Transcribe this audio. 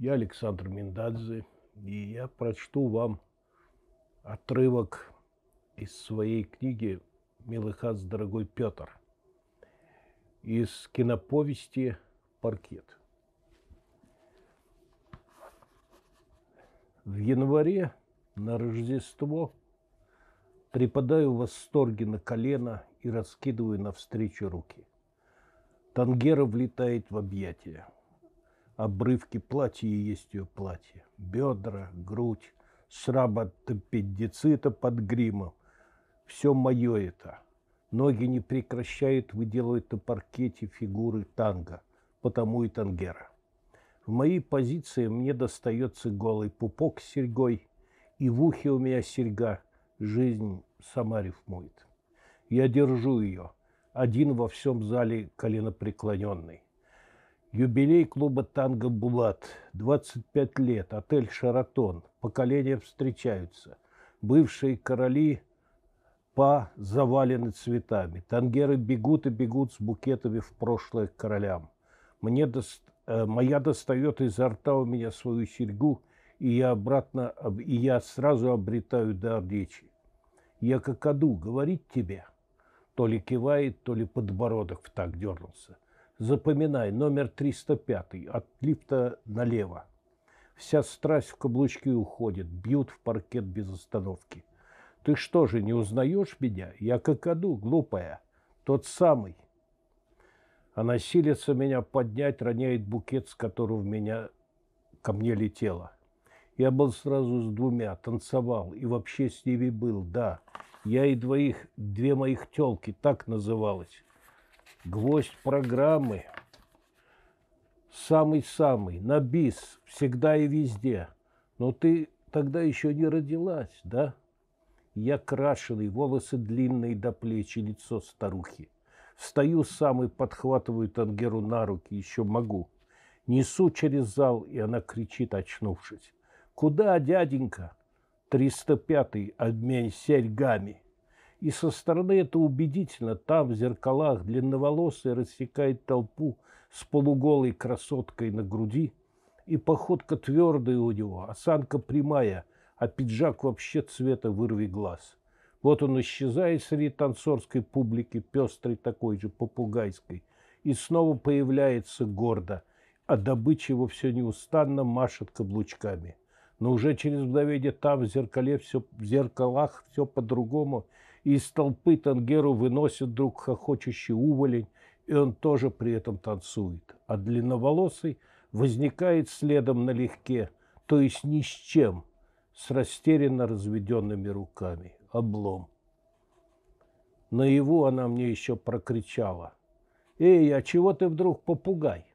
Я Александр Миндадзе, и я прочту вам отрывок из своей книги «Милыхац, дорогой Петр» из киноповести «Паркет». В январе на Рождество припадаю в восторге на колено и раскидываю навстречу руки. Тангера влетает в объятия – Обрывки платья есть ее платье. Бедра, грудь, шраб от аппендицита под гримом. Все мое это. Ноги не прекращают выделывать на паркете фигуры танго, потому и тангера. В моей позиции мне достается голый пупок с серьгой, и в ухе у меня серьга. Жизнь сама рифмует. Я держу ее, один во всем зале коленопреклоненный. Юбилей клуба «Танго Булат». 25 лет. Отель «Шаратон». Поколения встречаются. Бывшие короли па завалены цветами. Тангеры бегут и бегут с букетами в прошлое к королям. Мне дост... Э, моя достает изо рта у меня свою серьгу, и я обратно, и я сразу обретаю дар речи. Я как аду, говорить тебе. То ли кивает, то ли подбородок в так дернулся. Запоминай, номер 305, от лифта налево. Вся страсть в каблучки уходит, бьют в паркет без остановки. Ты что же, не узнаешь меня? Я какаду, глупая, тот самый. Она силится меня поднять, роняет букет, с которого меня ко мне летело. Я был сразу с двумя, танцевал и вообще с ними был, да. Я и двоих, две моих телки, так называлось гвоздь программы, самый-самый, на бис, всегда и везде. Но ты тогда еще не родилась, да? Я крашеный, волосы длинные до плечи, лицо старухи. Встаю сам и подхватываю Тангеру на руки, еще могу. Несу через зал, и она кричит, очнувшись. «Куда, дяденька?» «305-й, обмень серьгами!» И со стороны это убедительно. Там, в зеркалах, длинноволосый рассекает толпу с полуголой красоткой на груди. И походка твердая у него, осанка прямая, а пиджак вообще цвета вырви глаз. Вот он исчезает среди танцорской публики, пестрый такой же, попугайской, и снова появляется гордо, а добыча его все неустанно машет каблучками. Но уже через мгновение там в зеркале все, в зеркалах все по-другому, и из толпы тангеру выносит друг хохочущий уволень, и он тоже при этом танцует. А длинноволосый возникает следом налегке, то есть ни с чем, с растерянно разведенными руками. Облом. Наяву она мне еще прокричала. «Эй, а чего ты вдруг попугай?»